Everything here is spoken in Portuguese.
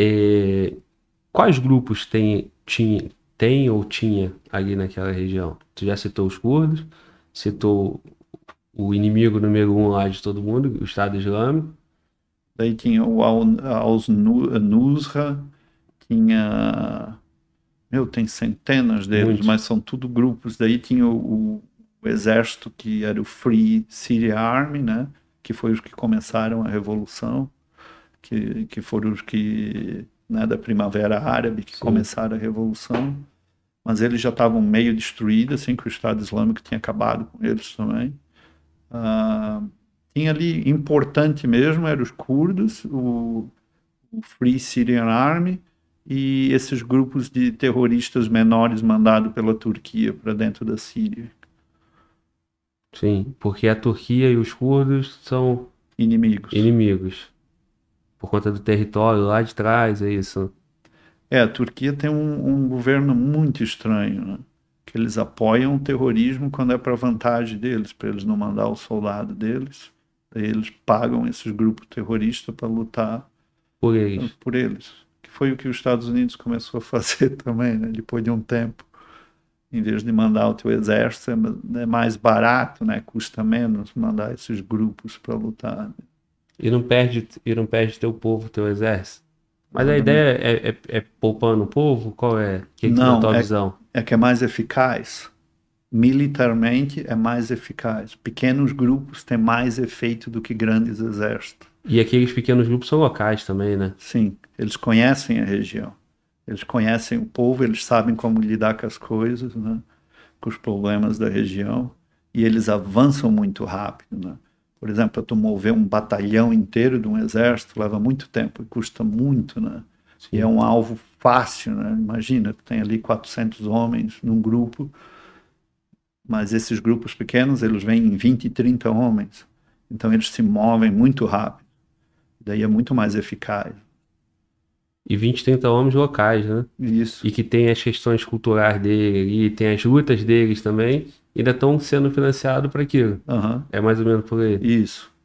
É, quais grupos tem, tinha, tem ou tinha ali naquela região? Tu já citou os curdos, citou o inimigo número um lá de todo mundo, o Estado Islâmico. Daí tinha o Al-Nusra, tinha. Meu, tem centenas deles, Muito. mas são tudo grupos. Daí tinha o, o exército que era o Free Syria Army, né? Que foi os que começaram a revolução que, que foram os que, né, da Primavera Árabe, que Sim. começaram a Revolução, mas eles já estavam meio destruídos, assim, que o Estado Islâmico tinha acabado com eles também. Ah, tinha ali, importante mesmo, eram os curdos, o, o Free Syrian Army, e esses grupos de terroristas menores mandados pela Turquia para dentro da Síria. Sim, porque a Turquia e os curdos são inimigos. Inimigos por conta do território lá de trás, é isso? É, a Turquia tem um, um governo muito estranho, né? que eles apoiam o terrorismo quando é para vantagem deles, para eles não mandar o soldado deles. Daí eles pagam esses grupos terroristas para lutar por eles. por eles. Que foi o que os Estados Unidos começou a fazer também, né? depois de um tempo. Em vez de mandar o teu exército, é, é mais barato, né? custa menos mandar esses grupos para lutar. Né? e não perde, e não perde teu povo, teu exército. Mas a ideia é, é, é poupando o povo? Qual é? Que que é não, é, visão? é que é mais eficaz. Militarmente é mais eficaz. Pequenos grupos têm mais efeito do que grandes exércitos. E aqueles pequenos grupos são locais também, né? Sim, eles conhecem a região. Eles conhecem o povo, eles sabem como lidar com as coisas, né? com os problemas da região, e eles avançam muito rápido. Né? Por exemplo, para tu mover um batalhão inteiro de um exército leva muito tempo e custa muito, né? Sim. E é um alvo fácil, né? Imagina, tu tem ali 400 homens num grupo, mas esses grupos pequenos, eles vêm em 20, 30 homens. Então eles se movem muito rápido. Daí é muito mais eficaz. E 20, 30 homens locais, né? Isso. E que tem as questões culturais dele e tem as lutas deles também ainda estão sendo financiados para aquilo. Uhum. É mais ou menos por aí. Isso.